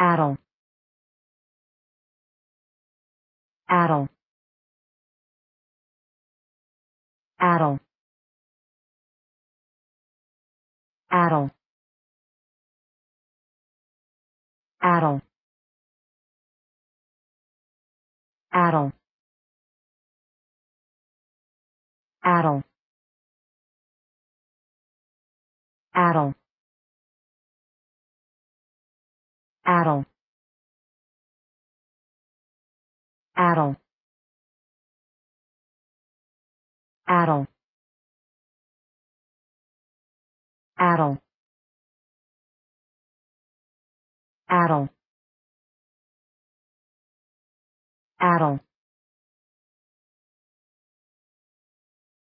Addle. Addle. Addle. Addle. Addle. Addle. Addle. Addle. Addle. Addle. Addle. Addle. Addle. Addle.